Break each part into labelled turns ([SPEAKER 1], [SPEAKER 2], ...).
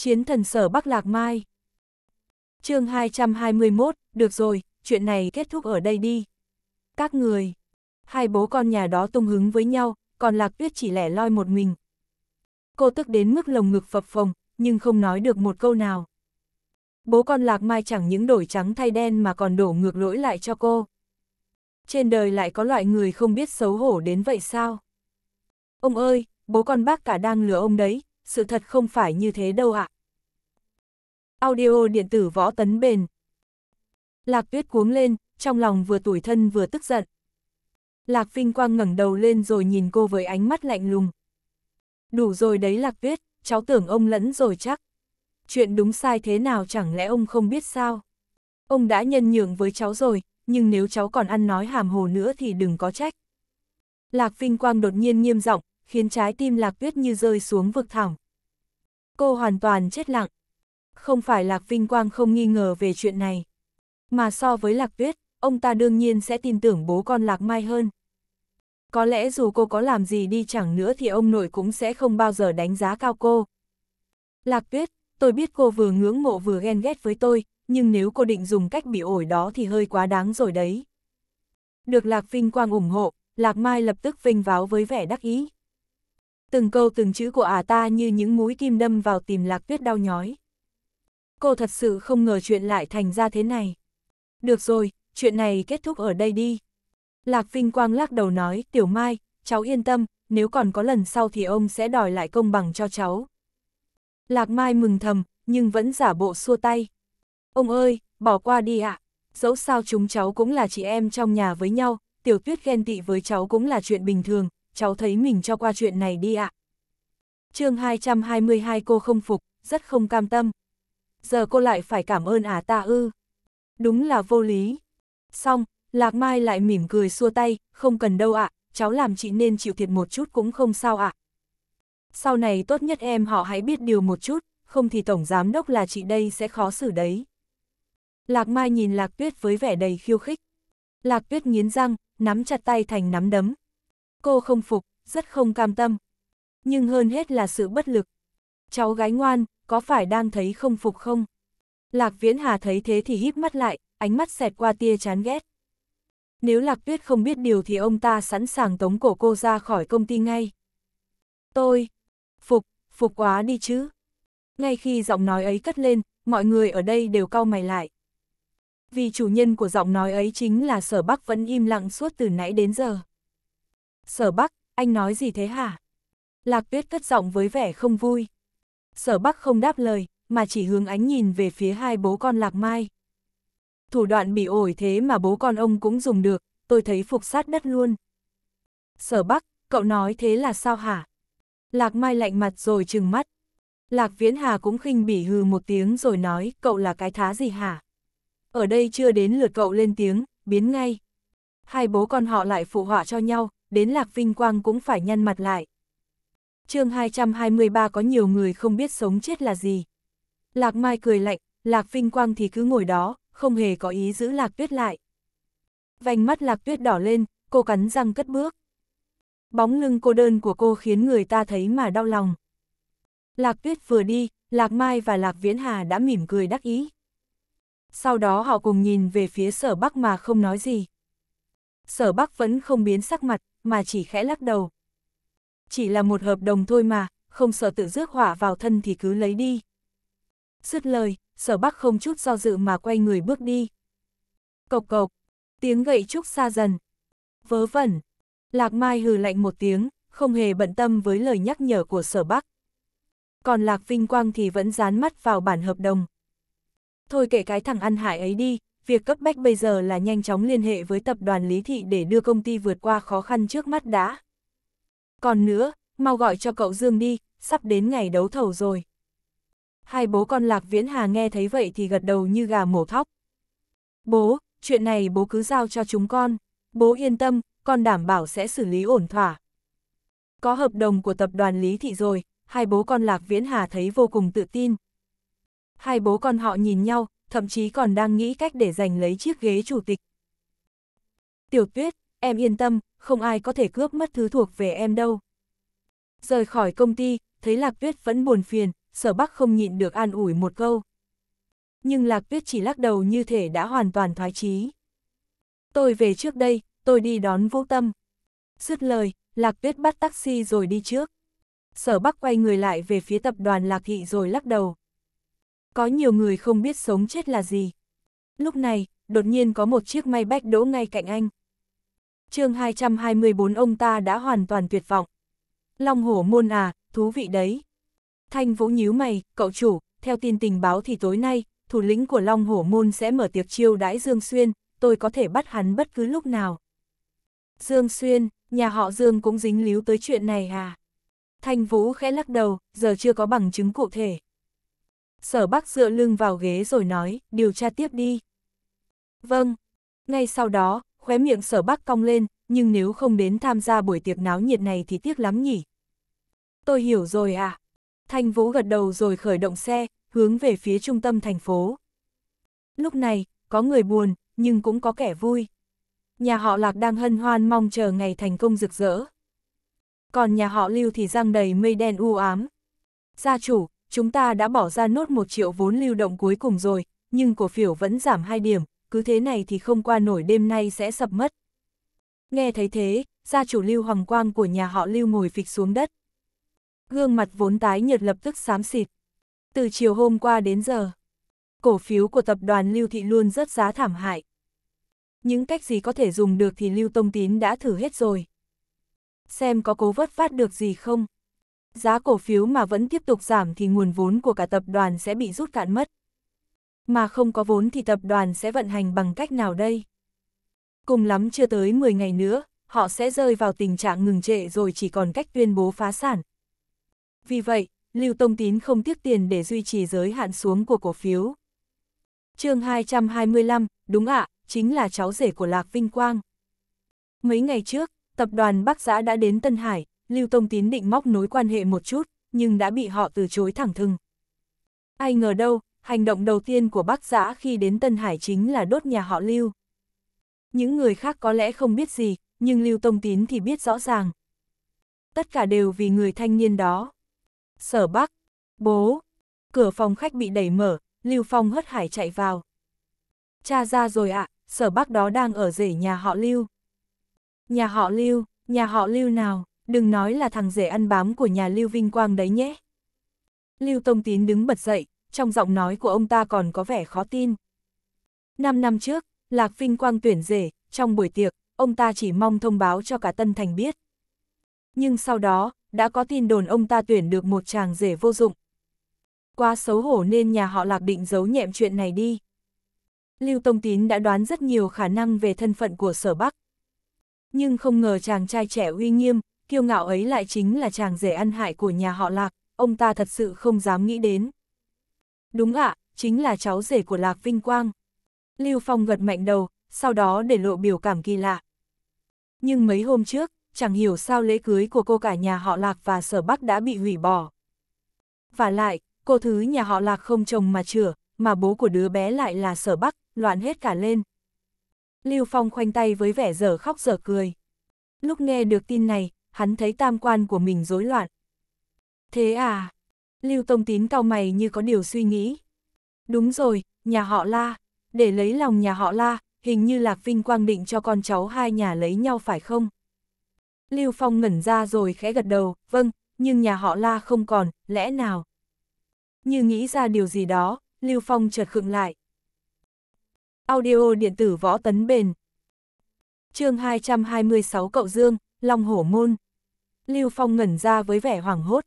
[SPEAKER 1] Chiến thần sở Bắc Lạc Mai. chương 221, được rồi, chuyện này kết thúc ở đây đi. Các người, hai bố con nhà đó tung hứng với nhau, còn Lạc Tuyết chỉ lẻ loi một mình. Cô tức đến mức lồng ngực phập phồng, nhưng không nói được một câu nào. Bố con Lạc Mai chẳng những đổi trắng thay đen mà còn đổ ngược lỗi lại cho cô. Trên đời lại có loại người không biết xấu hổ đến vậy sao? Ông ơi, bố con bác cả đang lừa ông đấy, sự thật không phải như thế đâu ạ. À. Audio điện tử võ tấn bền. Lạc tuyết cuống lên, trong lòng vừa tủi thân vừa tức giận. Lạc Vinh Quang ngẩng đầu lên rồi nhìn cô với ánh mắt lạnh lùng. Đủ rồi đấy Lạc tuyết, cháu tưởng ông lẫn rồi chắc. Chuyện đúng sai thế nào chẳng lẽ ông không biết sao? Ông đã nhân nhượng với cháu rồi, nhưng nếu cháu còn ăn nói hàm hồ nữa thì đừng có trách. Lạc Vinh Quang đột nhiên nghiêm giọng, khiến trái tim Lạc Tuyết như rơi xuống vực thẳm. Cô hoàn toàn chết lặng. Không phải Lạc Vinh Quang không nghi ngờ về chuyện này. Mà so với Lạc Tuyết, ông ta đương nhiên sẽ tin tưởng bố con Lạc Mai hơn. Có lẽ dù cô có làm gì đi chẳng nữa thì ông nội cũng sẽ không bao giờ đánh giá cao cô. Lạc Tuyết, tôi biết cô vừa ngưỡng mộ vừa ghen ghét với tôi, nhưng nếu cô định dùng cách bị ổi đó thì hơi quá đáng rồi đấy. Được Lạc Vinh Quang ủng hộ, Lạc Mai lập tức vinh váo với vẻ đắc ý. Từng câu từng chữ của ả à ta như những mũi kim đâm vào tìm lạc tuyết đau nhói. Cô thật sự không ngờ chuyện lại thành ra thế này. Được rồi, chuyện này kết thúc ở đây đi. Lạc Vinh Quang lắc đầu nói, Tiểu Mai, cháu yên tâm, nếu còn có lần sau thì ông sẽ đòi lại công bằng cho cháu. Lạc Mai mừng thầm, nhưng vẫn giả bộ xua tay. Ông ơi, bỏ qua đi ạ, dẫu sao chúng cháu cũng là chị em trong nhà với nhau, Tiểu Tuyết ghen tị với cháu cũng là chuyện bình thường, cháu thấy mình cho qua chuyện này đi ạ. chương 222 cô không phục, rất không cam tâm. Giờ cô lại phải cảm ơn à ta ư. Đúng là vô lý. Xong, Lạc Mai lại mỉm cười xua tay, không cần đâu ạ, à, cháu làm chị nên chịu thiệt một chút cũng không sao ạ. À. Sau này tốt nhất em họ hãy biết điều một chút, không thì Tổng Giám Đốc là chị đây sẽ khó xử đấy. Lạc Mai nhìn Lạc Tuyết với vẻ đầy khiêu khích. Lạc Tuyết nghiến răng, nắm chặt tay thành nắm đấm, cô không phục, rất không cam tâm. Nhưng hơn hết là sự bất lực. Cháu gái ngoan, có phải đang thấy không phục không? Lạc Viễn Hà thấy thế thì híp mắt lại, ánh mắt xẹt qua tia chán ghét. Nếu Lạc Tuyết không biết điều thì ông ta sẵn sàng tống cổ cô ra khỏi công ty ngay. Tôi, phục, phục quá đi chứ. Ngay khi giọng nói ấy cất lên, mọi người ở đây đều cau mày lại. Vì chủ nhân của giọng nói ấy chính là sở bắc vẫn im lặng suốt từ nãy đến giờ. Sở Bắc, anh nói gì thế hả? Lạc Tuyết cất giọng với vẻ không vui. Sở Bắc không đáp lời, mà chỉ hướng ánh nhìn về phía hai bố con Lạc Mai. Thủ đoạn bị ổi thế mà bố con ông cũng dùng được, tôi thấy phục sát đất luôn. Sở Bắc, cậu nói thế là sao hả? Lạc Mai lạnh mặt rồi trừng mắt. Lạc Viễn Hà cũng khinh bỉ hừ một tiếng rồi nói, cậu là cái thá gì hả? Ở đây chưa đến lượt cậu lên tiếng, biến ngay. Hai bố con họ lại phụ họa cho nhau, đến Lạc Vinh Quang cũng phải nhăn mặt lại. chương 223 có nhiều người không biết sống chết là gì. Lạc Mai cười lạnh, Lạc Vinh Quang thì cứ ngồi đó, không hề có ý giữ Lạc Tuyết lại. Vành mắt Lạc Tuyết đỏ lên, cô cắn răng cất bước. Bóng lưng cô đơn của cô khiến người ta thấy mà đau lòng. Lạc Tuyết vừa đi, Lạc Mai và Lạc Viễn Hà đã mỉm cười đắc ý. Sau đó họ cùng nhìn về phía sở Bắc mà không nói gì. Sở Bắc vẫn không biến sắc mặt, mà chỉ khẽ lắc đầu. Chỉ là một hợp đồng thôi mà, không sợ tự rước hỏa vào thân thì cứ lấy đi. Dứt lời, sở bắc không chút do dự mà quay người bước đi. Cộc cộc, tiếng gậy trúc xa dần. Vớ vẩn, lạc mai hừ lạnh một tiếng, không hề bận tâm với lời nhắc nhở của sở bắc. Còn lạc vinh quang thì vẫn dán mắt vào bản hợp đồng. Thôi kể cái thằng ăn hại ấy đi, việc cấp bách bây giờ là nhanh chóng liên hệ với tập đoàn Lý Thị để đưa công ty vượt qua khó khăn trước mắt đã. Còn nữa, mau gọi cho cậu Dương đi, sắp đến ngày đấu thầu rồi. Hai bố con Lạc Viễn Hà nghe thấy vậy thì gật đầu như gà mổ thóc. Bố, chuyện này bố cứ giao cho chúng con. Bố yên tâm, con đảm bảo sẽ xử lý ổn thỏa. Có hợp đồng của tập đoàn Lý Thị rồi, hai bố con Lạc Viễn Hà thấy vô cùng tự tin. Hai bố con họ nhìn nhau, thậm chí còn đang nghĩ cách để giành lấy chiếc ghế chủ tịch. Tiểu tuyết, em yên tâm, không ai có thể cướp mất thứ thuộc về em đâu. Rời khỏi công ty, thấy Lạc Tuyết vẫn buồn phiền, sở bắc không nhịn được an ủi một câu. Nhưng Lạc Tuyết chỉ lắc đầu như thể đã hoàn toàn thoái chí. Tôi về trước đây, tôi đi đón vô tâm. Dứt lời, Lạc Tuyết bắt taxi rồi đi trước. Sở Bắc quay người lại về phía tập đoàn Lạc Thị rồi lắc đầu, có nhiều người không biết sống chết là gì. Lúc này, đột nhiên có một chiếc may bách đỗ ngay cạnh anh. chương 224 ông ta đã hoàn toàn tuyệt vọng. Long hổ môn à, thú vị đấy. Thanh Vũ nhíu mày, cậu chủ, theo tin tình báo thì tối nay, thủ lĩnh của Long Hổ Môn sẽ mở tiệc chiêu đãi Dương Xuyên, tôi có thể bắt hắn bất cứ lúc nào. Dương Xuyên, nhà họ Dương cũng dính líu tới chuyện này à? Thanh Vũ khẽ lắc đầu, giờ chưa có bằng chứng cụ thể. Sở Bắc dựa lưng vào ghế rồi nói, điều tra tiếp đi. Vâng. Ngay sau đó, khóe miệng sở Bắc cong lên, nhưng nếu không đến tham gia buổi tiệc náo nhiệt này thì tiếc lắm nhỉ. Tôi hiểu rồi à. Thanh Vũ gật đầu rồi khởi động xe, hướng về phía trung tâm thành phố. Lúc này, có người buồn, nhưng cũng có kẻ vui. Nhà họ Lạc đang hân hoan mong chờ ngày thành công rực rỡ. Còn nhà họ Lưu thì răng đầy mây đen u ám. Gia chủ, chúng ta đã bỏ ra nốt 1 triệu vốn lưu động cuối cùng rồi, nhưng cổ phiểu vẫn giảm 2 điểm, cứ thế này thì không qua nổi đêm nay sẽ sập mất. Nghe thấy thế, gia chủ lưu hoàng quang của nhà họ lưu ngồi phịch xuống đất. Gương mặt vốn tái nhợt lập tức xám xịt. Từ chiều hôm qua đến giờ, cổ phiếu của tập đoàn lưu thị luôn rất giá thảm hại. Những cách gì có thể dùng được thì lưu tông tín đã thử hết rồi. Xem có cố vớt vát được gì không? giá cổ phiếu mà vẫn tiếp tục giảm thì nguồn vốn của cả tập đoàn sẽ bị rút cạn mất. Mà không có vốn thì tập đoàn sẽ vận hành bằng cách nào đây? Cùng lắm chưa tới 10 ngày nữa, họ sẽ rơi vào tình trạng ngừng trệ rồi chỉ còn cách tuyên bố phá sản. Vì vậy, Lưu Tông Tín không tiếc tiền để duy trì giới hạn xuống của cổ phiếu. chương 225, đúng ạ, chính là cháu rể của Lạc Vinh Quang. Mấy ngày trước, tập đoàn Bắc Giã đã đến Tân Hải, Lưu Tông Tín định móc nối quan hệ một chút, nhưng đã bị họ từ chối thẳng thừng. Ai ngờ đâu, hành động đầu tiên của bác giã khi đến Tân Hải chính là đốt nhà họ Lưu. Những người khác có lẽ không biết gì, nhưng Lưu Tông Tín thì biết rõ ràng. Tất cả đều vì người thanh niên đó. Sở Bắc, bố, cửa phòng khách bị đẩy mở, Lưu Phong hất hải chạy vào. Cha ra rồi ạ, sở Bắc đó đang ở rể nhà họ Lưu. Nhà họ Lưu, nhà họ Lưu nào? đừng nói là thằng rể ăn bám của nhà Lưu Vinh Quang đấy nhé. Lưu Tông Tín đứng bật dậy, trong giọng nói của ông ta còn có vẻ khó tin. Năm năm trước, Lạc Vinh Quang tuyển rể, trong buổi tiệc, ông ta chỉ mong thông báo cho cả Tân Thành biết. Nhưng sau đó, đã có tin đồn ông ta tuyển được một chàng rể vô dụng. Quá xấu hổ nên nhà họ Lạc định giấu nhẹm chuyện này đi. Lưu Tông Tín đã đoán rất nhiều khả năng về thân phận của Sở Bắc. Nhưng không ngờ chàng trai trẻ uy nghiêm, kiêu ngạo ấy lại chính là chàng rể ăn hại của nhà họ Lạc, ông ta thật sự không dám nghĩ đến. Đúng ạ, chính là cháu rể của Lạc Vinh Quang. Lưu Phong gật mạnh đầu, sau đó để lộ biểu cảm kỳ lạ. Nhưng mấy hôm trước, chẳng hiểu sao lễ cưới của cô cả nhà họ Lạc và Sở Bắc đã bị hủy bỏ. Và lại, cô thứ nhà họ Lạc không chồng mà chửa, mà bố của đứa bé lại là Sở Bắc, loạn hết cả lên. Lưu Phong khoanh tay với vẻ giờ khóc giờ cười. Lúc nghe được tin này, hắn thấy tam quan của mình rối loạn. Thế à? Lưu Tông Tín cao mày như có điều suy nghĩ. Đúng rồi, nhà họ La, để lấy lòng nhà họ La, hình như Lạc Vinh Quang định cho con cháu hai nhà lấy nhau phải không? Lưu Phong ngẩn ra rồi khẽ gật đầu, vâng, nhưng nhà họ La không còn, lẽ nào? Như nghĩ ra điều gì đó, Lưu Phong chợt khựng lại. Audio điện tử võ tấn bền. Chương 226 Cậu Dương, Long Hổ Môn. Lưu Phong ngẩn ra với vẻ hoảng hốt.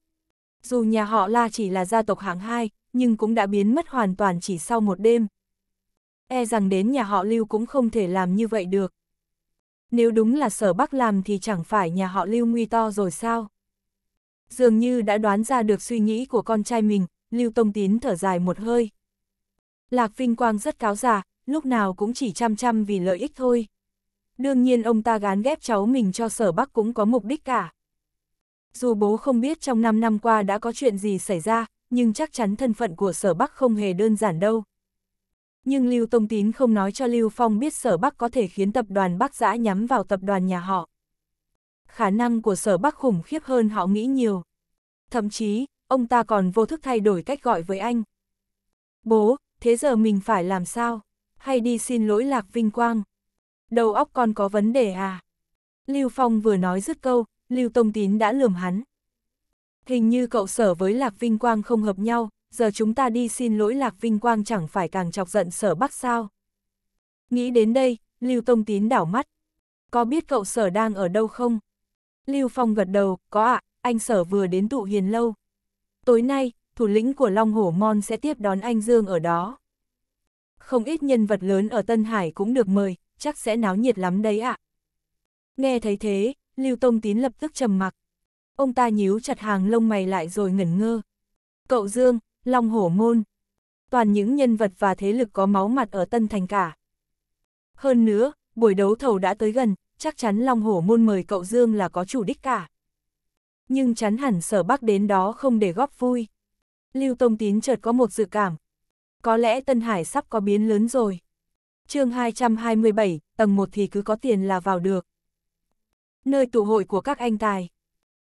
[SPEAKER 1] Dù nhà họ La chỉ là gia tộc hạng hai, nhưng cũng đã biến mất hoàn toàn chỉ sau một đêm. E rằng đến nhà họ Lưu cũng không thể làm như vậy được. Nếu đúng là sở Bắc làm thì chẳng phải nhà họ Lưu nguy to rồi sao? Dường như đã đoán ra được suy nghĩ của con trai mình, Lưu Tông Tín thở dài một hơi. Lạc Vinh Quang rất cáo già, lúc nào cũng chỉ chăm chăm vì lợi ích thôi. Đương nhiên ông ta gán ghép cháu mình cho sở Bắc cũng có mục đích cả. Dù bố không biết trong 5 năm qua đã có chuyện gì xảy ra, nhưng chắc chắn thân phận của Sở Bắc không hề đơn giản đâu. Nhưng Lưu Tông Tín không nói cho Lưu Phong biết Sở Bắc có thể khiến tập đoàn Bắc giã nhắm vào tập đoàn nhà họ. Khả năng của Sở Bắc khủng khiếp hơn họ nghĩ nhiều. Thậm chí, ông ta còn vô thức thay đổi cách gọi với anh. Bố, thế giờ mình phải làm sao? Hay đi xin lỗi Lạc Vinh Quang? Đầu óc con có vấn đề à? Lưu Phong vừa nói dứt câu, Lưu Tông Tín đã lườm hắn. Hình như cậu sở với Lạc Vinh Quang không hợp nhau, giờ chúng ta đi xin lỗi Lạc Vinh Quang chẳng phải càng chọc giận sở bắc sao. Nghĩ đến đây, Lưu Tông Tín đảo mắt. Có biết cậu sở đang ở đâu không? Lưu Phong gật đầu, có ạ, anh sở vừa đến tụ hiền lâu. Tối nay, thủ lĩnh của Long Hổ Mon sẽ tiếp đón anh Dương ở đó. Không ít nhân vật lớn ở Tân Hải cũng được mời, chắc sẽ náo nhiệt lắm đấy ạ. Nghe thấy thế, Lưu Tông Tín lập tức trầm mặc. Ông ta nhíu chặt hàng lông mày lại rồi ngẩn ngơ. Cậu Dương, Long Hổ Môn. Toàn những nhân vật và thế lực có máu mặt ở Tân Thành cả. Hơn nữa, buổi đấu thầu đã tới gần, chắc chắn Long Hổ Môn mời cậu Dương là có chủ đích cả. Nhưng chắn hẳn sở bắc đến đó không để góp vui. Lưu Tông Tín chợt có một dự cảm. Có lẽ Tân Hải sắp có biến lớn rồi. chương 227, tầng 1 thì cứ có tiền là vào được nơi tụ hội của các anh tài.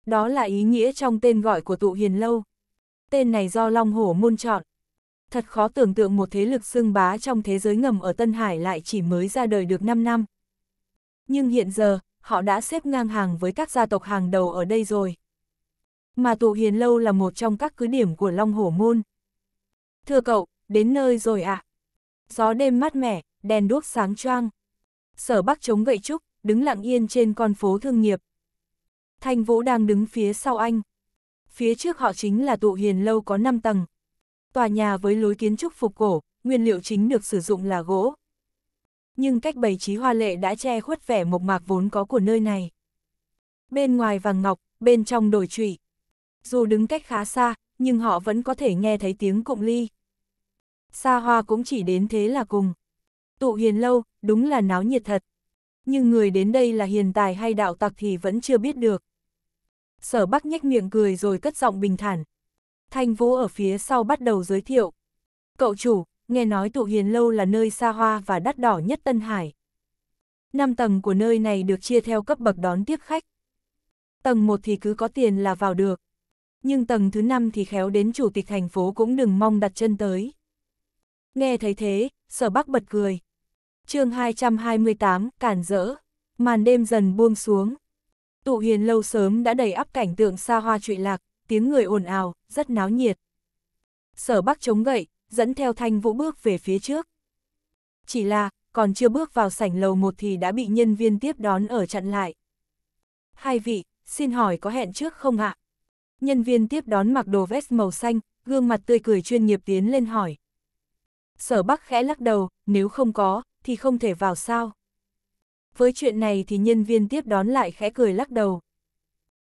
[SPEAKER 1] Đó là ý nghĩa trong tên gọi của tụ hiền lâu. Tên này do Long Hổ môn chọn. Thật khó tưởng tượng một thế lực xưng bá trong thế giới ngầm ở Tân Hải lại chỉ mới ra đời được 5 năm. Nhưng hiện giờ, họ đã xếp ngang hàng với các gia tộc hàng đầu ở đây rồi. Mà tụ hiền lâu là một trong các cứ điểm của Long Hổ Môn. Thưa cậu, đến nơi rồi ạ. À? Gió đêm mát mẻ, đèn đuốc sáng choang. Sở Bắc chống gậy trúc, đứng lặng yên trên con phố thương nghiệp. Thanh Vũ đang đứng phía sau anh. Phía trước họ chính là tụ hiền lâu có 5 tầng. Tòa nhà với lối kiến trúc phục cổ, nguyên liệu chính được sử dụng là gỗ. Nhưng cách bày trí hoa lệ đã che khuất vẻ mộc mạc vốn có của nơi này. Bên ngoài vàng ngọc, bên trong đồi trụy. Dù đứng cách khá xa, nhưng họ vẫn có thể nghe thấy tiếng cụm ly. Xa hoa cũng chỉ đến thế là cùng. Tụ hiền lâu, đúng là náo nhiệt thật nhưng người đến đây là hiền tài hay đạo tặc thì vẫn chưa biết được. Sở Bắc nhếch miệng cười rồi cất giọng bình thản. Thanh Vũ ở phía sau bắt đầu giới thiệu. Cậu chủ, nghe nói tụ hiền lâu là nơi xa hoa và đắt đỏ nhất Tân Hải. Năm tầng của nơi này được chia theo cấp bậc đón tiếp khách. Tầng 1 thì cứ có tiền là vào được. Nhưng tầng thứ 5 thì khéo đến chủ tịch thành phố cũng đừng mong đặt chân tới. Nghe thấy thế, sở bắc bật cười, chương 228, cản rỡ, màn đêm dần buông xuống. Tụ huyền lâu sớm đã đầy ắp cảnh tượng xa hoa trụy lạc, tiếng người ồn ào, rất náo nhiệt. Sở bắc chống gậy, dẫn theo thanh vũ bước về phía trước. Chỉ là, còn chưa bước vào sảnh lầu một thì đã bị nhân viên tiếp đón ở chặn lại. Hai vị, xin hỏi có hẹn trước không ạ? Nhân viên tiếp đón mặc đồ vest màu xanh, gương mặt tươi cười chuyên nghiệp tiến lên hỏi. Sở Bắc khẽ lắc đầu, nếu không có, thì không thể vào sao. Với chuyện này thì nhân viên tiếp đón lại khẽ cười lắc đầu.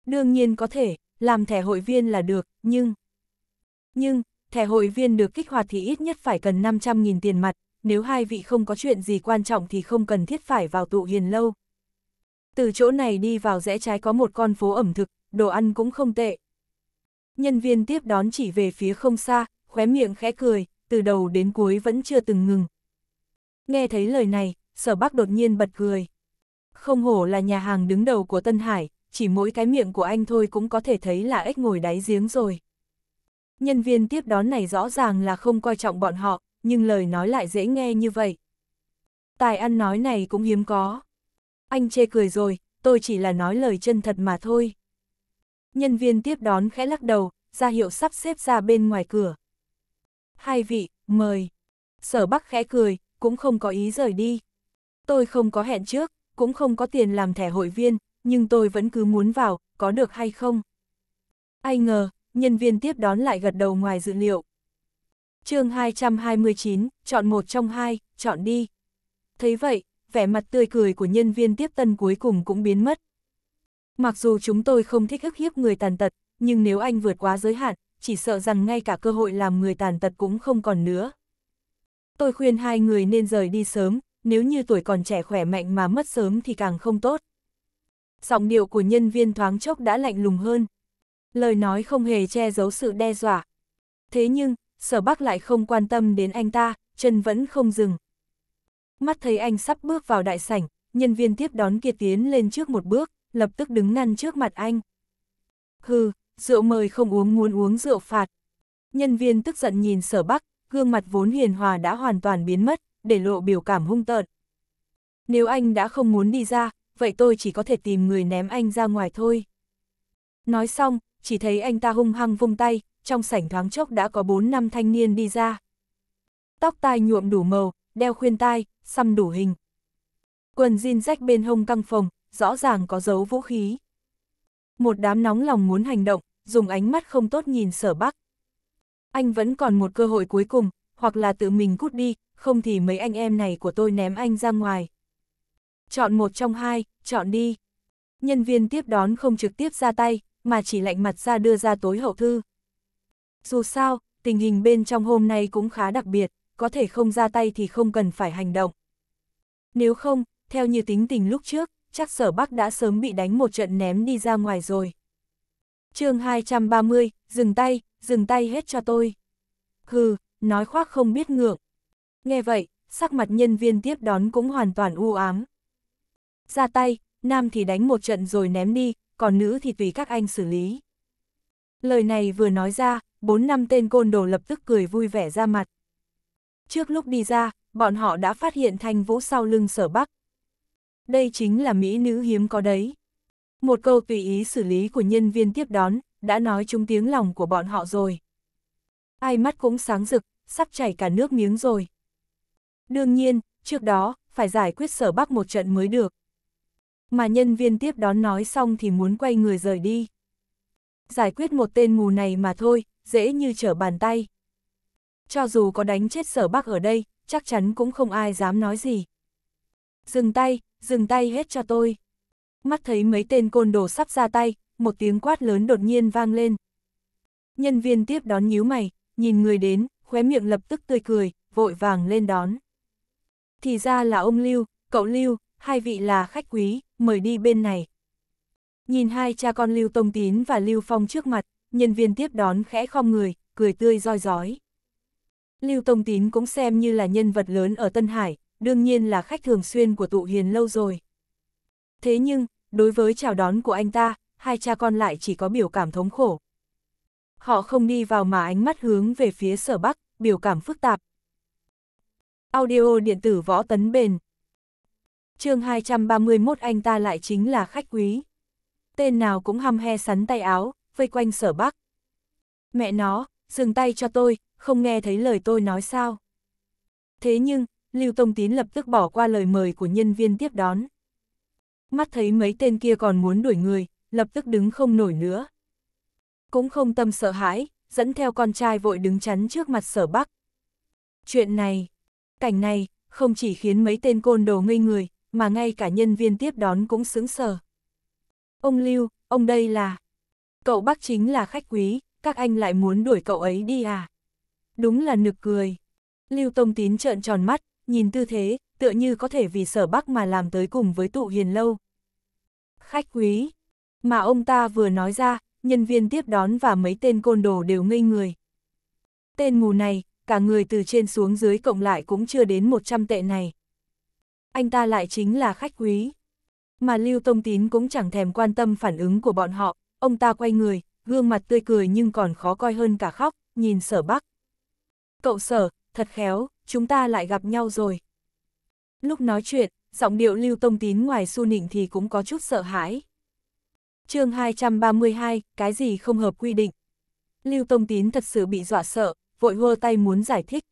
[SPEAKER 1] Đương nhiên có thể, làm thẻ hội viên là được, nhưng... Nhưng, thẻ hội viên được kích hoạt thì ít nhất phải cần 500.000 tiền mặt, nếu hai vị không có chuyện gì quan trọng thì không cần thiết phải vào tụ hiền lâu. Từ chỗ này đi vào rẽ trái có một con phố ẩm thực, đồ ăn cũng không tệ. Nhân viên tiếp đón chỉ về phía không xa, khóe miệng khẽ cười, từ đầu đến cuối vẫn chưa từng ngừng, Nghe thấy lời này, sở bác đột nhiên bật cười. Không hổ là nhà hàng đứng đầu của Tân Hải, chỉ mỗi cái miệng của anh thôi cũng có thể thấy là ếch ngồi đáy giếng rồi. Nhân viên tiếp đón này rõ ràng là không coi trọng bọn họ, nhưng lời nói lại dễ nghe như vậy. Tài ăn nói này cũng hiếm có. Anh chê cười rồi, tôi chỉ là nói lời chân thật mà thôi. Nhân viên tiếp đón khẽ lắc đầu, ra hiệu sắp xếp ra bên ngoài cửa. Hai vị, mời. Sở Bắc khẽ cười, cũng không có ý rời đi. Tôi không có hẹn trước, cũng không có tiền làm thẻ hội viên, nhưng tôi vẫn cứ muốn vào, có được hay không? Ai ngờ, nhân viên tiếp đón lại gật đầu ngoài dự liệu. chương 229, chọn một trong hai, chọn đi. Thấy vậy, vẻ mặt tươi cười của nhân viên tiếp tân cuối cùng cũng biến mất. Mặc dù chúng tôi không thích ức hiếp người tàn tật, nhưng nếu anh vượt quá giới hạn, chỉ sợ rằng ngay cả cơ hội làm người tàn tật cũng không còn nữa tôi khuyên hai người nên rời đi sớm, nếu như tuổi còn trẻ khỏe mạnh mà mất sớm thì càng không tốt. Giọng điệu của nhân viên thoáng chốc đã lạnh lùng hơn. Lời nói không hề che giấu sự đe dọa. Thế nhưng, sở bác lại không quan tâm đến anh ta, chân vẫn không dừng. Mắt thấy anh sắp bước vào đại sảnh, nhân viên tiếp đón kia tiến lên trước một bước, lập tức đứng ngăn trước mặt anh. Hừ, rượu mời không uống muốn uống rượu phạt. Nhân viên tức giận nhìn sở bắc, gương mặt vốn hiền hòa đã hoàn toàn biến mất, để lộ biểu cảm hung tợn. Nếu anh đã không muốn đi ra, vậy tôi chỉ có thể tìm người ném anh ra ngoài thôi. Nói xong, chỉ thấy anh ta hung hăng vung tay, trong sảnh thoáng chốc đã có 4 năm thanh niên đi ra. Tóc tai nhuộm đủ màu, đeo khuyên tai, xăm đủ hình. Quần jean rách bên hông căng phồng, rõ ràng có dấu vũ khí. Một đám nóng lòng muốn hành động, dùng ánh mắt không tốt nhìn sở bắc. Anh vẫn còn một cơ hội cuối cùng, hoặc là tự mình cút đi, không thì mấy anh em này của tôi ném anh ra ngoài. Chọn một trong hai, chọn đi. Nhân viên tiếp đón không trực tiếp ra tay, mà chỉ lạnh mặt ra đưa ra tối hậu thư. Dù sao, tình hình bên trong hôm nay cũng khá đặc biệt, có thể không ra tay thì không cần phải hành động. Nếu không, theo như tính tình lúc trước, chắc sở Bắc đã sớm bị đánh một trận ném đi ra ngoài rồi. chương 230, dừng tay, dừng tay hết cho tôi. Hừ, nói khoác không biết ngượng. Nghe vậy, sắc mặt nhân viên tiếp đón cũng hoàn toàn u ám. Ra tay, nam thì đánh một trận rồi ném đi, còn nữ thì tùy các anh xử lý. Lời này vừa nói ra, bốn năm tên côn đồ lập tức cười vui vẻ ra mặt. Trước lúc đi ra, bọn họ đã phát hiện thanh vũ sau lưng sở bắc. Đây chính là mỹ nữ hiếm có đấy. Một câu tùy ý xử lý của nhân viên tiếp đón, đã nói chúng tiếng lòng của bọn họ rồi. Ai mắt cũng sáng rực, sắp chảy cả nước miếng rồi. Đương nhiên, trước đó, phải giải quyết sở bắc một trận mới được. Mà nhân viên tiếp đón nói xong thì muốn quay người rời đi. Giải quyết một tên mù này mà thôi, dễ như trở bàn tay. Cho dù có đánh chết sở bắc ở đây, chắc chắn cũng không ai dám nói gì. Dừng tay, dừng tay hết cho tôi. Mắt thấy mấy tên côn đồ sắp ra tay, một tiếng quát lớn đột nhiên vang lên. Nhân viên tiếp đón nhíu mày, nhìn người đến, khóe miệng lập tức tươi cười, vội vàng lên đón. Thì ra là ông Lưu, cậu Lưu, hai vị là khách quý, mời đi bên này. Nhìn hai cha con Lưu Tông Tín và Lưu Phong trước mặt, nhân viên tiếp đón khẽ khom người, cười tươi roi rói. Lưu Tông Tín cũng xem như là nhân vật lớn ở Tân Hải, đương nhiên là khách thường xuyên của tụ hiền lâu rồi. Thế nhưng, đối với chào đón của anh ta, hai cha con lại chỉ có biểu cảm thống khổ. Họ không đi vào mà ánh mắt hướng về phía sở bắc, biểu cảm phức tạp. Audio điện tử võ tấn bền. chương 231 anh ta lại chính là khách quý. Tên nào cũng hăm he sắn tay áo, vây quanh sở bắc. Mẹ nó, dừng tay cho tôi, không nghe thấy lời tôi nói sao. Thế nhưng, Lưu Tông Tín lập tức bỏ qua lời mời của nhân viên tiếp đón. Mắt thấy mấy tên kia còn muốn đuổi người, lập tức đứng không nổi nữa. Cũng không tâm sợ hãi, dẫn theo con trai vội đứng chắn trước mặt sở bắc. Chuyện này, cảnh này, không chỉ khiến mấy tên côn đồ ngây người, mà ngay cả nhân viên tiếp đón cũng sững sờ. Ông Lưu, ông đây là... Cậu bác chính là khách quý, các anh lại muốn đuổi cậu ấy đi à? Đúng là nực cười. Lưu Tông Tín trợn tròn mắt, nhìn tư thế, tựa như có thể vì sở bắc mà làm tới cùng với tụ hiền lâu. Khách quý, mà ông ta vừa nói ra, nhân viên tiếp đón và mấy tên côn đồ đều ngây người. Tên mù này, cả người từ trên xuống dưới cộng lại cũng chưa đến 100 tệ này. Anh ta lại chính là khách quý. Mà Lưu Tông Tín cũng chẳng thèm quan tâm phản ứng của bọn họ, ông ta quay người, gương mặt tươi cười nhưng còn khó coi hơn cả khóc, nhìn sở bắc. Cậu sở, thật khéo, chúng ta lại gặp nhau rồi. Lúc nói chuyện, giọng điệu Lưu Tông Tín ngoài su nịnh thì cũng có chút sợ hãi chương 232, cái gì không hợp quy định. Lưu Tông Tín thật sự bị dọa sợ, vội hô tay muốn giải thích.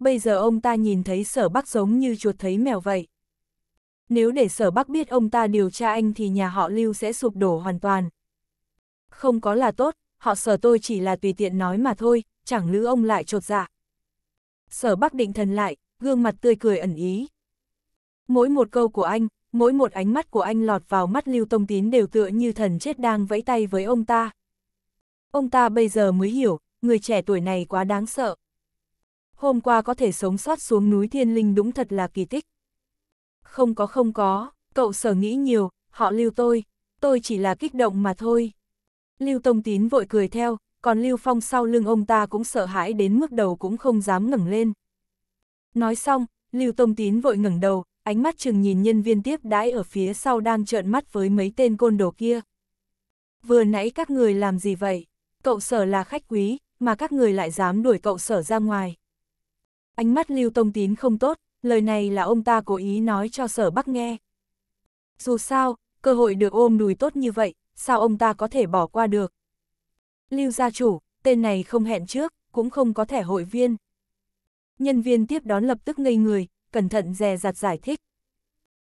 [SPEAKER 1] Bây giờ ông ta nhìn thấy sở bắc giống như chuột thấy mèo vậy. Nếu để sở bắc biết ông ta điều tra anh thì nhà họ Lưu sẽ sụp đổ hoàn toàn. Không có là tốt, họ sở tôi chỉ là tùy tiện nói mà thôi, chẳng lữ ông lại trột dạ. Sở bắc định thần lại, gương mặt tươi cười ẩn ý. Mỗi một câu của anh, mỗi một ánh mắt của anh lọt vào mắt Lưu Tông Tín đều tựa như thần chết đang vẫy tay với ông ta. Ông ta bây giờ mới hiểu, người trẻ tuổi này quá đáng sợ. Hôm qua có thể sống sót xuống núi Thiên Linh đúng thật là kỳ tích. Không có không có, cậu sở nghĩ nhiều, họ lưu tôi, tôi chỉ là kích động mà thôi. Lưu Tông Tín vội cười theo, còn Lưu Phong sau lưng ông ta cũng sợ hãi đến mức đầu cũng không dám ngẩng lên. Nói xong, Lưu Tông Tín vội ngẩng đầu, ánh mắt chừng nhìn nhân viên tiếp đãi ở phía sau đang trợn mắt với mấy tên côn đồ kia. Vừa nãy các người làm gì vậy? Cậu sở là khách quý, mà các người lại dám đuổi cậu sở ra ngoài. Ánh mắt Lưu Tông Tín không tốt, lời này là ông ta cố ý nói cho sở bắc nghe. Dù sao, cơ hội được ôm đùi tốt như vậy, sao ông ta có thể bỏ qua được? Lưu gia chủ, tên này không hẹn trước, cũng không có thẻ hội viên. Nhân viên tiếp đón lập tức ngây người, cẩn thận dè dặt giải thích.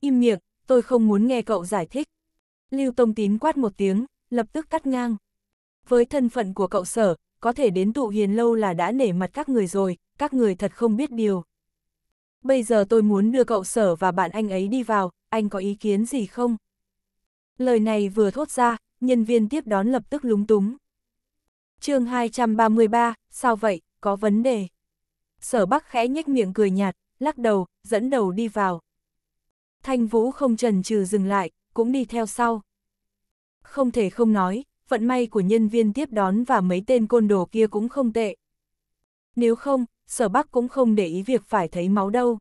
[SPEAKER 1] Im miệng, tôi không muốn nghe cậu giải thích. Lưu Tông Tín quát một tiếng, lập tức cắt ngang. Với thân phận của cậu sở, có thể đến tụ hiền lâu là đã nể mặt các người rồi, các người thật không biết điều. Bây giờ tôi muốn đưa cậu sở và bạn anh ấy đi vào, anh có ý kiến gì không? Lời này vừa thốt ra, nhân viên tiếp đón lập tức lúng túng. chương 233, sao vậy, có vấn đề. Sở Bắc khẽ nhếch miệng cười nhạt, lắc đầu, dẫn đầu đi vào. Thanh Vũ không trần trừ dừng lại, cũng đi theo sau. Không thể không nói, vận may của nhân viên tiếp đón và mấy tên côn đồ kia cũng không tệ. Nếu không, sở bắc cũng không để ý việc phải thấy máu đâu.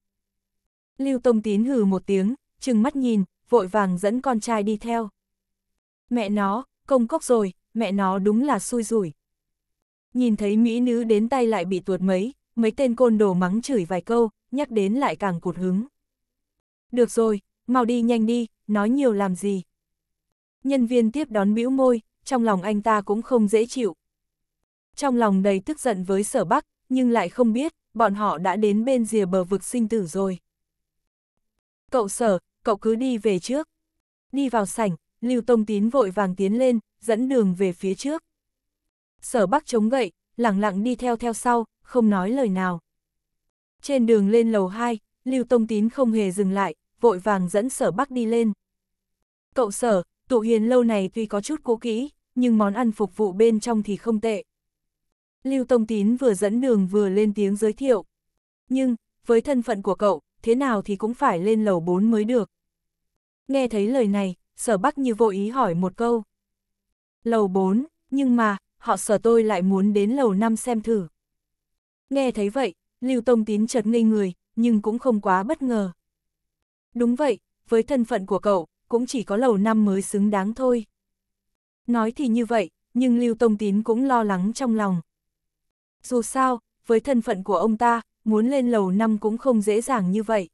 [SPEAKER 1] Lưu Tông Tín hừ một tiếng, chừng mắt nhìn, vội vàng dẫn con trai đi theo. Mẹ nó, công cốc rồi, mẹ nó đúng là xui rủi. Nhìn thấy mỹ nữ đến tay lại bị tuột mấy, mấy tên côn đồ mắng chửi vài câu, nhắc đến lại càng cụt hứng. Được rồi, mau đi nhanh đi, nói nhiều làm gì. Nhân viên tiếp đón bĩu môi, trong lòng anh ta cũng không dễ chịu. Trong lòng đầy tức giận với sở bắc, nhưng lại không biết, bọn họ đã đến bên rìa bờ vực sinh tử rồi. Cậu sở, cậu cứ đi về trước. Đi vào sảnh, Lưu Tông Tín vội vàng tiến lên, dẫn đường về phía trước. Sở Bắc chống gậy, lặng lặng đi theo theo sau, không nói lời nào. Trên đường lên lầu 2, Lưu Tông Tín không hề dừng lại, vội vàng dẫn sở bắc đi lên. Cậu sở, tụ hiền lâu này tuy có chút cố kỹ, nhưng món ăn phục vụ bên trong thì không tệ. Lưu Tông Tín vừa dẫn đường vừa lên tiếng giới thiệu. Nhưng, với thân phận của cậu, thế nào thì cũng phải lên lầu 4 mới được. Nghe thấy lời này, sở bắc như vô ý hỏi một câu. Lầu 4, nhưng mà, họ sở tôi lại muốn đến lầu 5 xem thử. Nghe thấy vậy, Lưu Tông Tín chợt ngây người, nhưng cũng không quá bất ngờ. Đúng vậy, với thân phận của cậu, cũng chỉ có lầu năm mới xứng đáng thôi. Nói thì như vậy, nhưng Lưu Tông Tín cũng lo lắng trong lòng. Dù sao, với thân phận của ông ta, muốn lên lầu năm cũng không dễ dàng như vậy.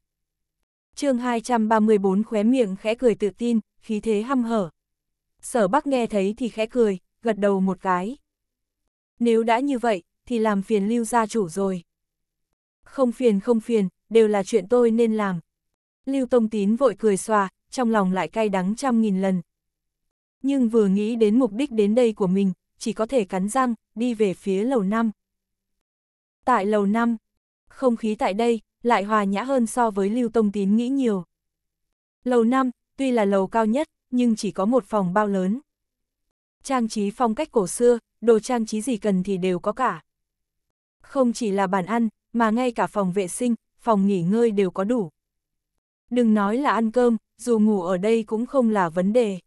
[SPEAKER 1] chương 234 khóe miệng khẽ cười tự tin, khí thế hăm hở. Sở Bắc nghe thấy thì khẽ cười, gật đầu một cái. Nếu đã như vậy, thì làm phiền lưu gia chủ rồi. Không phiền không phiền, đều là chuyện tôi nên làm. Lưu Tông Tín vội cười xòa, trong lòng lại cay đắng trăm nghìn lần. Nhưng vừa nghĩ đến mục đích đến đây của mình, chỉ có thể cắn răng, đi về phía lầu năm. Tại lầu năm, không khí tại đây lại hòa nhã hơn so với Lưu Tông Tín nghĩ nhiều. Lầu năm, tuy là lầu cao nhất, nhưng chỉ có một phòng bao lớn. Trang trí phong cách cổ xưa, đồ trang trí gì cần thì đều có cả. Không chỉ là bàn ăn, mà ngay cả phòng vệ sinh, phòng nghỉ ngơi đều có đủ. Đừng nói là ăn cơm, dù ngủ ở đây cũng không là vấn đề.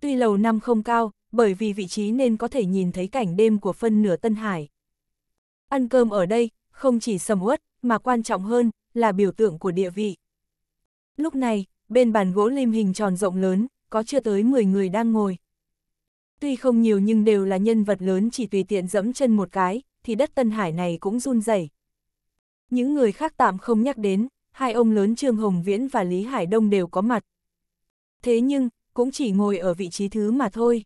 [SPEAKER 1] Tuy lầu năm không cao, bởi vì vị trí nên có thể nhìn thấy cảnh đêm của phân nửa Tân Hải. Ăn cơm ở đây, không chỉ sầm uất, mà quan trọng hơn, là biểu tượng của địa vị. Lúc này, bên bàn gỗ lim hình tròn rộng lớn, có chưa tới 10 người đang ngồi. Tuy không nhiều nhưng đều là nhân vật lớn chỉ tùy tiện dẫm chân một cái, thì đất Tân Hải này cũng run rẩy. Những người khác tạm không nhắc đến, hai ông lớn Trương Hồng Viễn và Lý Hải Đông đều có mặt. Thế nhưng, cũng chỉ ngồi ở vị trí thứ mà thôi.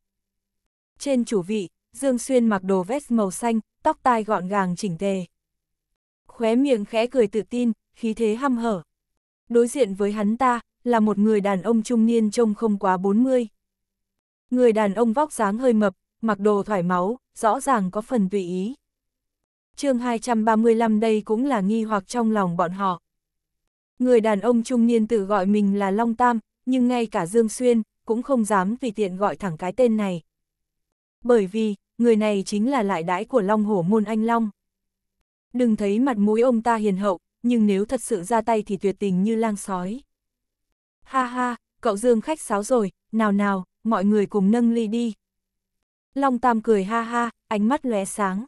[SPEAKER 1] Trên chủ vị, Dương Xuyên mặc đồ vest màu xanh, tóc tai gọn gàng chỉnh tề. Khóe miệng khẽ cười tự tin, khí thế hăm hở. Đối diện với hắn ta, là một người đàn ông trung niên trông không quá 40. Người đàn ông vóc dáng hơi mập, mặc đồ thoải máu, rõ ràng có phần tùy ý chương 235 đây cũng là nghi hoặc trong lòng bọn họ. Người đàn ông trung niên tự gọi mình là Long Tam, nhưng ngay cả Dương Xuyên, cũng không dám vì tiện gọi thẳng cái tên này. Bởi vì, người này chính là lại đãi của Long Hổ Môn Anh Long. Đừng thấy mặt mũi ông ta hiền hậu, nhưng nếu thật sự ra tay thì tuyệt tình như lang sói. Ha ha, cậu Dương khách sáo rồi, nào nào, mọi người cùng nâng ly đi. Long Tam cười ha ha, ánh mắt lóe sáng.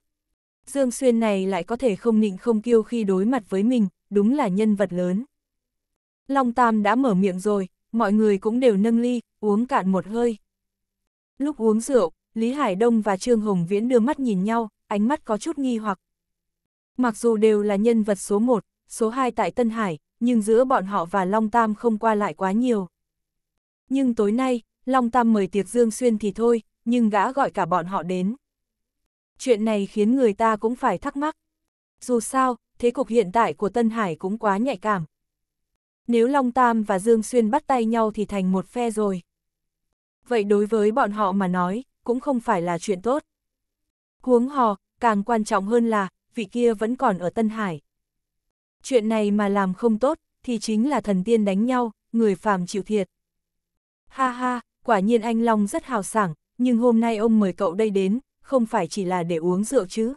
[SPEAKER 1] Dương Xuyên này lại có thể không nịnh không kiêu khi đối mặt với mình, đúng là nhân vật lớn. Long Tam đã mở miệng rồi, mọi người cũng đều nâng ly, uống cạn một hơi. Lúc uống rượu, Lý Hải Đông và Trương Hồng Viễn đưa mắt nhìn nhau, ánh mắt có chút nghi hoặc. Mặc dù đều là nhân vật số 1, số 2 tại Tân Hải, nhưng giữa bọn họ và Long Tam không qua lại quá nhiều. Nhưng tối nay, Long Tam mời tiệc Dương Xuyên thì thôi, nhưng gã gọi cả bọn họ đến chuyện này khiến người ta cũng phải thắc mắc. Dù sao, thế cục hiện tại của Tân Hải cũng quá nhạy cảm. Nếu Long Tam và Dương Xuyên bắt tay nhau thì thành một phe rồi. Vậy đối với bọn họ mà nói, cũng không phải là chuyện tốt. Huống hò, càng quan trọng hơn là, vị kia vẫn còn ở Tân Hải. Chuyện này mà làm không tốt, thì chính là thần tiên đánh nhau, người phàm chịu thiệt. Ha ha, quả nhiên anh Long rất hào sảng, nhưng hôm nay ông mời cậu đây đến, không phải chỉ là để uống rượu chứ.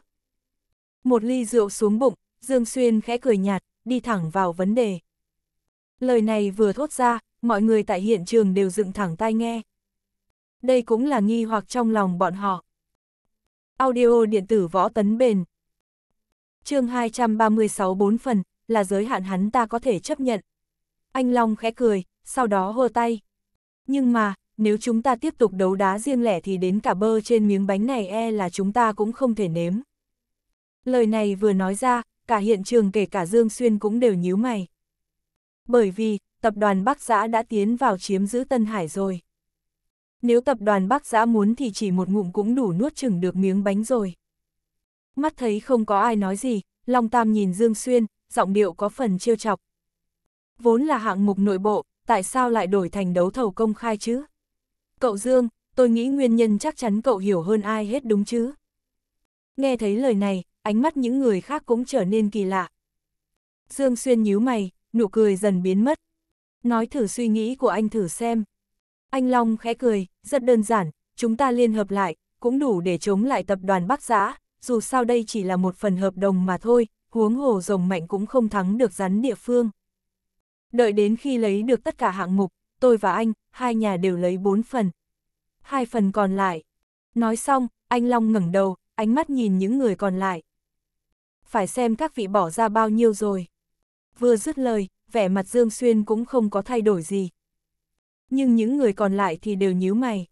[SPEAKER 1] Một ly rượu xuống bụng, Dương Xuyên khẽ cười nhạt, đi thẳng vào vấn đề. Lời này vừa thốt ra, mọi người tại hiện trường đều dựng thẳng tai nghe. Đây cũng là nghi hoặc trong lòng bọn họ. Audio điện tử võ tấn bền. chương 236 bốn phần, là giới hạn hắn ta có thể chấp nhận. Anh Long khẽ cười, sau đó hô tay. Nhưng mà, nếu chúng ta tiếp tục đấu đá riêng lẻ thì đến cả bơ trên miếng bánh này e là chúng ta cũng không thể nếm. Lời này vừa nói ra, cả hiện trường kể cả Dương Xuyên cũng đều nhíu mày. Bởi vì, tập đoàn Bắc Giã đã tiến vào chiếm giữ Tân Hải rồi. Nếu tập đoàn Bắc Giã muốn thì chỉ một ngụm cũng đủ nuốt chừng được miếng bánh rồi. Mắt thấy không có ai nói gì, Long Tam nhìn Dương Xuyên, giọng điệu có phần trêu chọc. Vốn là hạng mục nội bộ, tại sao lại đổi thành đấu thầu công khai chứ? Cậu Dương, tôi nghĩ nguyên nhân chắc chắn cậu hiểu hơn ai hết đúng chứ. Nghe thấy lời này, ánh mắt những người khác cũng trở nên kỳ lạ. Dương Xuyên nhíu mày, nụ cười dần biến mất. Nói thử suy nghĩ của anh thử xem. Anh Long khẽ cười, rất đơn giản, chúng ta liên hợp lại, cũng đủ để chống lại tập đoàn Bắc Giã, dù sao đây chỉ là một phần hợp đồng mà thôi, huống hồ rồng mạnh cũng không thắng được rắn địa phương. Đợi đến khi lấy được tất cả hạng mục, tôi và anh, hai nhà đều lấy bốn phần. Hai phần còn lại. Nói xong, anh Long ngẩng đầu, ánh mắt nhìn những người còn lại. Phải xem các vị bỏ ra bao nhiêu rồi. Vừa dứt lời, vẻ mặt Dương Xuyên cũng không có thay đổi gì. Nhưng những người còn lại thì đều nhíu mày.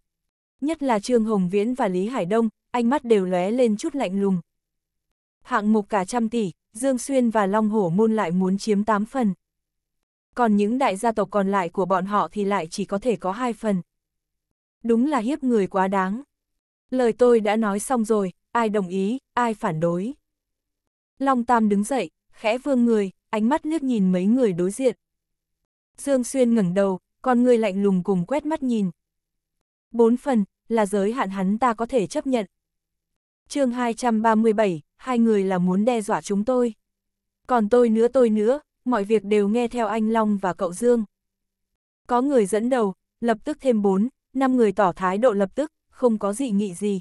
[SPEAKER 1] Nhất là Trương Hồng Viễn và Lý Hải Đông, ánh mắt đều lóe lên chút lạnh lùng. Hạng mục cả trăm tỷ, Dương Xuyên và Long Hổ Môn lại muốn chiếm tám phần còn những đại gia tộc còn lại của bọn họ thì lại chỉ có thể có hai phần. Đúng là hiếp người quá đáng. Lời tôi đã nói xong rồi, ai đồng ý, ai phản đối. Long Tam đứng dậy, khẽ vương người, ánh mắt liếc nhìn mấy người đối diện. Dương Xuyên ngẩng đầu, con người lạnh lùng cùng quét mắt nhìn. Bốn phần, là giới hạn hắn ta có thể chấp nhận. chương 237, hai người là muốn đe dọa chúng tôi. Còn tôi nữa tôi nữa, mọi việc đều nghe theo anh Long và cậu Dương. Có người dẫn đầu, lập tức thêm bốn, năm người tỏ thái độ lập tức, không có gì nghị gì.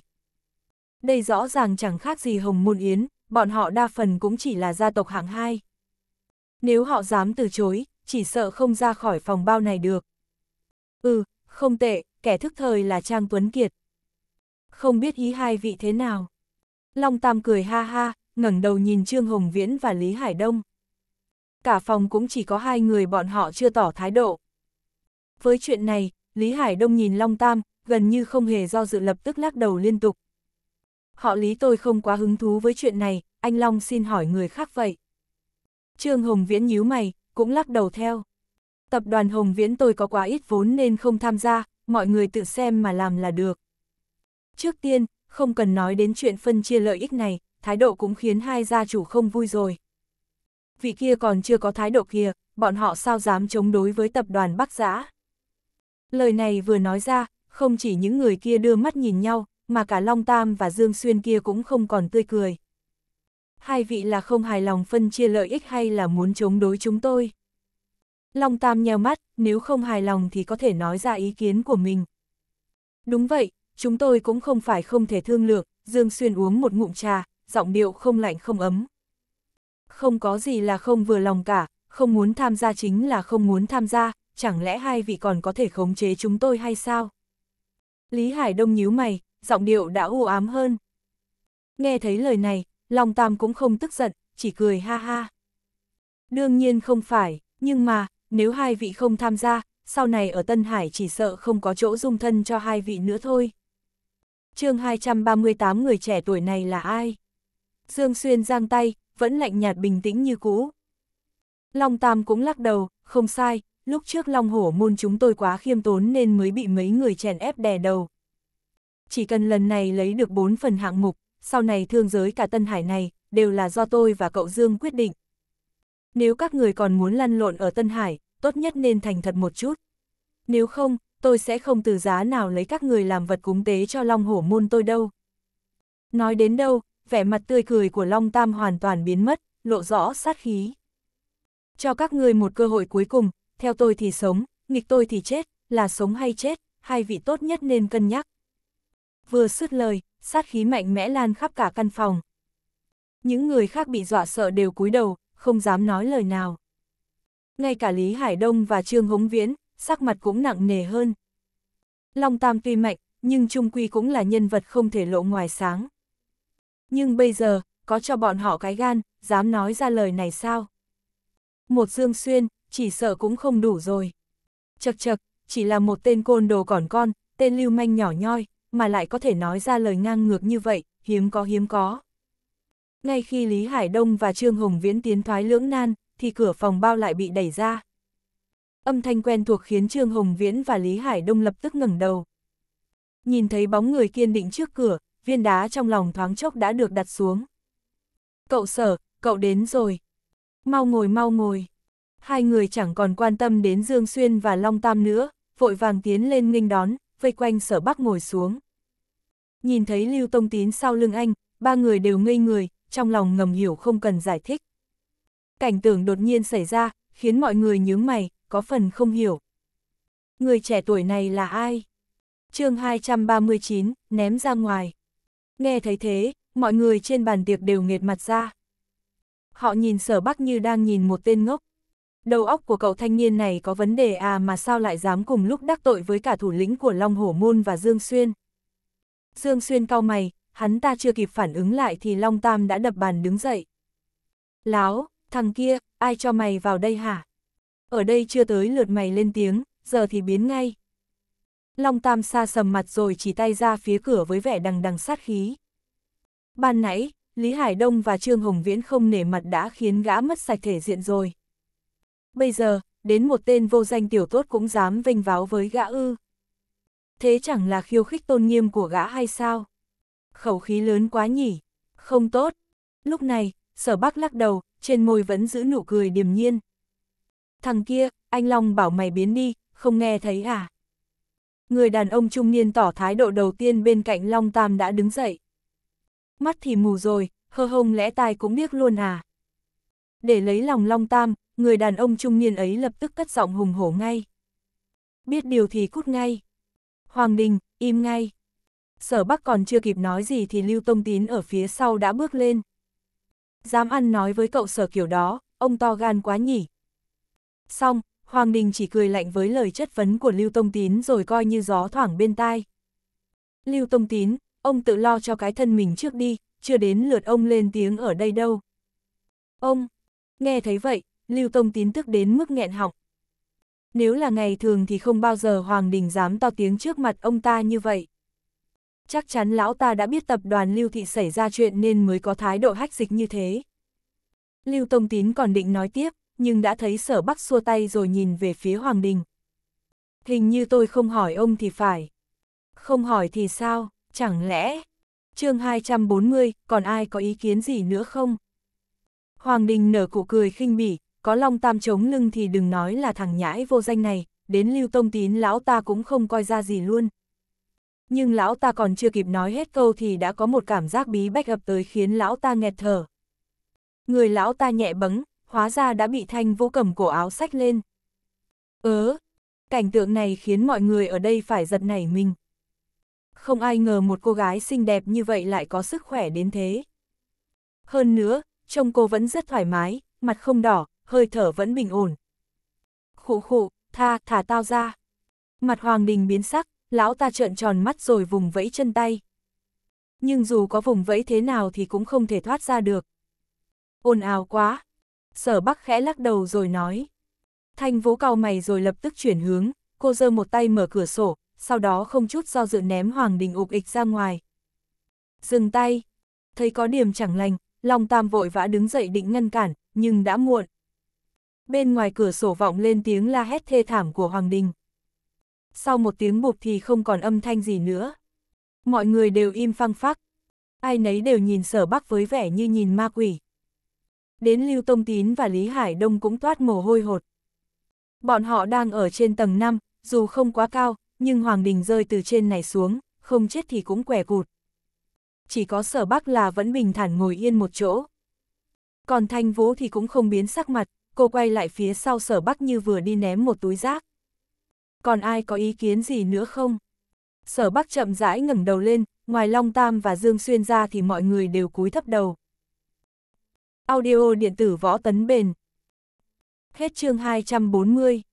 [SPEAKER 1] Đây rõ ràng chẳng khác gì Hồng Môn Yến, bọn họ đa phần cũng chỉ là gia tộc hạng hai. Nếu họ dám từ chối, chỉ sợ không ra khỏi phòng bao này được. Ừ, không tệ, kẻ thức thời là Trang Tuấn Kiệt. Không biết ý hai vị thế nào. Long Tam cười ha ha, ngẩng đầu nhìn Trương Hồng Viễn và Lý Hải Đông cả phòng cũng chỉ có hai người bọn họ chưa tỏ thái độ. Với chuyện này, Lý Hải Đông nhìn Long Tam, gần như không hề do dự lập tức lắc đầu liên tục. Họ Lý tôi không quá hứng thú với chuyện này, anh Long xin hỏi người khác vậy. Trương Hồng Viễn nhíu mày, cũng lắc đầu theo. Tập đoàn Hồng Viễn tôi có quá ít vốn nên không tham gia, mọi người tự xem mà làm là được. Trước tiên, không cần nói đến chuyện phân chia lợi ích này, thái độ cũng khiến hai gia chủ không vui rồi vị kia còn chưa có thái độ kia, bọn họ sao dám chống đối với tập đoàn Bắc Giã. Lời này vừa nói ra, không chỉ những người kia đưa mắt nhìn nhau, mà cả Long Tam và Dương Xuyên kia cũng không còn tươi cười. Hai vị là không hài lòng phân chia lợi ích hay là muốn chống đối chúng tôi? Long Tam nheo mắt, nếu không hài lòng thì có thể nói ra ý kiến của mình. Đúng vậy, chúng tôi cũng không phải không thể thương lượng, Dương Xuyên uống một ngụm trà, giọng điệu không lạnh không ấm. Không có gì là không vừa lòng cả, không muốn tham gia chính là không muốn tham gia, chẳng lẽ hai vị còn có thể khống chế chúng tôi hay sao? Lý Hải Đông nhíu mày, giọng điệu đã u ám hơn. Nghe thấy lời này, Long Tam cũng không tức giận, chỉ cười ha ha. Đương nhiên không phải, nhưng mà, nếu hai vị không tham gia, sau này ở Tân Hải chỉ sợ không có chỗ dung thân cho hai vị nữa thôi. chương 238 người trẻ tuổi này là ai? Dương Xuyên giang tay, vẫn lạnh nhạt bình tĩnh như cũ. Long Tam cũng lắc đầu, không sai, lúc trước Long Hổ môn chúng tôi quá khiêm tốn nên mới bị mấy người chèn ép đè đầu. Chỉ cần lần này lấy được bốn phần hạng mục, sau này thương giới cả Tân Hải này, đều là do tôi và cậu Dương quyết định. Nếu các người còn muốn lăn lộn ở Tân Hải, tốt nhất nên thành thật một chút. Nếu không, tôi sẽ không từ giá nào lấy các người làm vật cúng tế cho Long Hổ môn tôi đâu. Nói đến đâu, vẻ mặt tươi cười của Long Tam hoàn toàn biến mất, lộ rõ sát khí. Cho các ngươi một cơ hội cuối cùng, theo tôi thì sống, nghịch tôi thì chết, là sống hay chết, hai vị tốt nhất nên cân nhắc. Vừa sứt lời, sát khí mạnh mẽ lan khắp cả căn phòng. Những người khác bị dọa sợ đều cúi đầu, không dám nói lời nào. Ngay cả Lý Hải Đông và Trương Hống Viễn, sắc mặt cũng nặng nề hơn. Long Tam tuy mạnh, nhưng Trung Quy cũng là nhân vật không thể lộ ngoài sáng. Nhưng bây giờ, có cho bọn họ cái gan, dám nói ra lời này sao? Một Dương Xuyên, chỉ sợ cũng không đủ rồi. Chật chật, chỉ là một tên côn đồ còn con, tên lưu manh nhỏ nhoi, mà lại có thể nói ra lời ngang ngược như vậy, hiếm có hiếm có. Ngay khi Lý Hải Đông và Trương Hùng Viễn tiến thoái lưỡng nan, thì cửa phòng bao lại bị đẩy ra. Âm thanh quen thuộc khiến Trương Hồng Viễn và Lý Hải Đông lập tức ngẩng đầu. Nhìn thấy bóng người kiên định trước cửa, viên đá trong lòng thoáng chốc đã được đặt xuống. Cậu sở, cậu đến rồi. Mau ngồi mau ngồi. Hai người chẳng còn quan tâm đến Dương Xuyên và Long Tam nữa, vội vàng tiến lên nghênh đón, vây quanh sở bắc ngồi xuống. Nhìn thấy Lưu Tông Tín sau lưng anh, ba người đều ngây người, trong lòng ngầm hiểu không cần giải thích. Cảnh tưởng đột nhiên xảy ra, khiến mọi người nhướng mày, có phần không hiểu. Người trẻ tuổi này là ai? chương 239, ném ra ngoài nghe thấy thế, mọi người trên bàn tiệc đều nghệt mặt ra. Họ nhìn sở bắc như đang nhìn một tên ngốc. Đầu óc của cậu thanh niên này có vấn đề à mà sao lại dám cùng lúc đắc tội với cả thủ lĩnh của Long Hổ Môn và Dương Xuyên. Dương Xuyên cau mày, hắn ta chưa kịp phản ứng lại thì Long Tam đã đập bàn đứng dậy. Láo, thằng kia, ai cho mày vào đây hả? Ở đây chưa tới lượt mày lên tiếng, giờ thì biến ngay. Long Tam xa sầm mặt rồi chỉ tay ra phía cửa với vẻ đằng đằng sát khí. Ban nãy, Lý Hải Đông và Trương Hồng Viễn không nể mặt đã khiến gã mất sạch thể diện rồi. Bây giờ, đến một tên vô danh tiểu tốt cũng dám vênh váo với gã ư. Thế chẳng là khiêu khích tôn nghiêm của gã hay sao? Khẩu khí lớn quá nhỉ, không tốt. Lúc này, sở bắc lắc đầu, trên môi vẫn giữ nụ cười điềm nhiên. Thằng kia, anh Long bảo mày biến đi, không nghe thấy à? người đàn ông trung niên tỏ thái độ đầu tiên bên cạnh Long Tam đã đứng dậy. Mắt thì mù rồi, hơ hông lẽ tai cũng biết luôn à. Để lấy lòng Long Tam, người đàn ông trung niên ấy lập tức cất giọng hùng hổ ngay. Biết điều thì cút ngay. Hoàng Đình, im ngay. Sở Bắc còn chưa kịp nói gì thì Lưu Tông Tín ở phía sau đã bước lên. Dám ăn nói với cậu sở kiểu đó, ông to gan quá nhỉ. Xong, Hoàng Đình chỉ cười lạnh với lời chất vấn của Lưu Tông Tín rồi coi như gió thoảng bên tai. Lưu Tông Tín, ông tự lo cho cái thân mình trước đi, chưa đến lượt ông lên tiếng ở đây đâu. Ông, nghe thấy vậy, Lưu Tông Tín tức đến mức nghẹn họng. Nếu là ngày thường thì không bao giờ Hoàng Đình dám to tiếng trước mặt ông ta như vậy. Chắc chắn lão ta đã biết tập đoàn Lưu Thị xảy ra chuyện nên mới có thái độ hách dịch như thế. Lưu Tông Tín còn định nói tiếp, nhưng đã thấy sở bắc xua tay rồi nhìn về phía Hoàng Đình. Hình như tôi không hỏi ông thì phải. Không hỏi thì sao, chẳng lẽ... chương 240, còn ai có ý kiến gì nữa không? Hoàng Đình nở cụ cười khinh bỉ, có long tam chống lưng thì đừng nói là thằng nhãi vô danh này, đến lưu tông tín lão ta cũng không coi ra gì luôn. Nhưng lão ta còn chưa kịp nói hết câu thì đã có một cảm giác bí bách ập tới khiến lão ta nghẹt thở. Người lão ta nhẹ bấng, hóa ra đã bị thanh vô cầm cổ áo sách lên. Ớ, ừ, cảnh tượng này khiến mọi người ở đây phải giật nảy mình. Không ai ngờ một cô gái xinh đẹp như vậy lại có sức khỏe đến thế. Hơn nữa, trông cô vẫn rất thoải mái, mặt không đỏ, hơi thở vẫn bình ổn. Khụ khụ, tha, thả tao ra. Mặt Hoàng Đình biến sắc, lão ta trợn tròn mắt rồi vùng vẫy chân tay. Nhưng dù có vùng vẫy thế nào thì cũng không thể thoát ra được. Ồn ào quá, sở bắc khẽ lắc đầu rồi nói. Thanh vũ cau mày rồi lập tức chuyển hướng, cô giơ một tay mở cửa sổ, sau đó không chút do dự ném Hoàng Đình ục ịch ra ngoài. Dừng tay, thấy có điểm chẳng lành, Long Tam vội vã đứng dậy định ngăn cản, nhưng đã muộn. Bên ngoài cửa sổ vọng lên tiếng la hét thê thảm của Hoàng Đình. Sau một tiếng bụp thì không còn âm thanh gì nữa. Mọi người đều im phăng phắc. Ai nấy đều nhìn sở bắc với vẻ như nhìn ma quỷ đến Lưu Tông Tín và Lý Hải Đông cũng toát mồ hôi hột. Bọn họ đang ở trên tầng 5, dù không quá cao, nhưng Hoàng Đình rơi từ trên này xuống, không chết thì cũng quẻ cụt. Chỉ có sở bắc là vẫn bình thản ngồi yên một chỗ. Còn Thanh Vũ thì cũng không biến sắc mặt, cô quay lại phía sau sở bắc như vừa đi ném một túi rác. Còn ai có ý kiến gì nữa không? Sở bắc chậm rãi ngẩng đầu lên, ngoài Long Tam và Dương Xuyên ra thì mọi người đều cúi thấp đầu. Audio điện tử võ tấn bền. Hết chương 240.